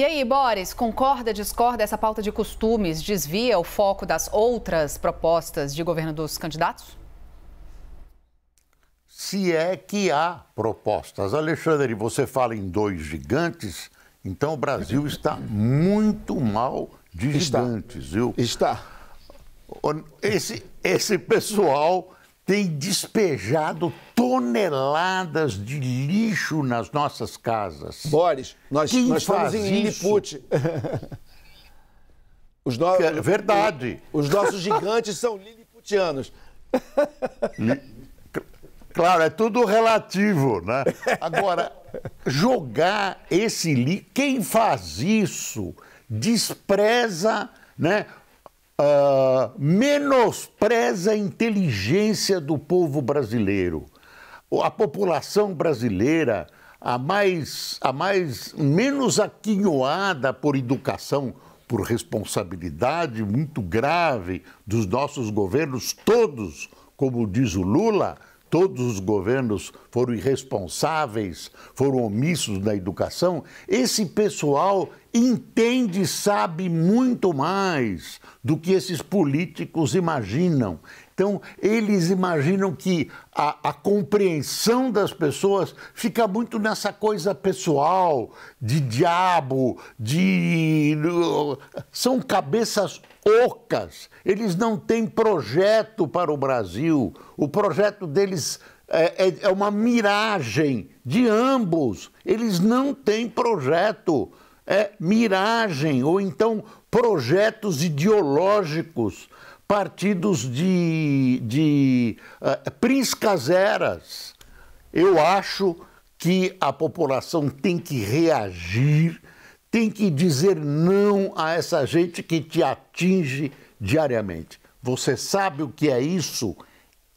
E aí, Boris, concorda, discorda? Essa pauta de costumes desvia o foco das outras propostas de governo dos candidatos? Se é que há propostas. Alexandre, você fala em dois gigantes, então o Brasil está muito mal de está. gigantes, viu? Está. Esse, esse pessoal tem despejado toneladas de lixo nas nossas casas. Boris, nós, Quem nós estamos em Os no... É verdade. Os nossos gigantes são liliputianos. Claro, é tudo relativo, né? Agora, jogar esse lixo, quem faz isso despreza né, uh, menospreza a inteligência do povo brasileiro. A população brasileira, a mais, a mais menos aquinhoada por educação, por responsabilidade muito grave dos nossos governos todos, como diz o Lula, todos os governos foram irresponsáveis, foram omissos na educação, esse pessoal entende, sabe muito mais do que esses políticos imaginam. Então, eles imaginam que a, a, compreensão das pessoas fica muito nessa coisa pessoal, de diabo, de. São cabeças ocas. Eles não têm projeto para o Brasil. O projeto deles é, é, é uma miragem de ambos. Eles não têm projeto. É miragem, ou então projetos ideológicos partidos de, de uh, Eu acho que a população tem que reagir, tem que dizer não a essa gente que te atinge diariamente. Você sabe o que é isso?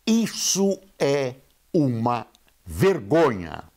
Isso é uma vergonha.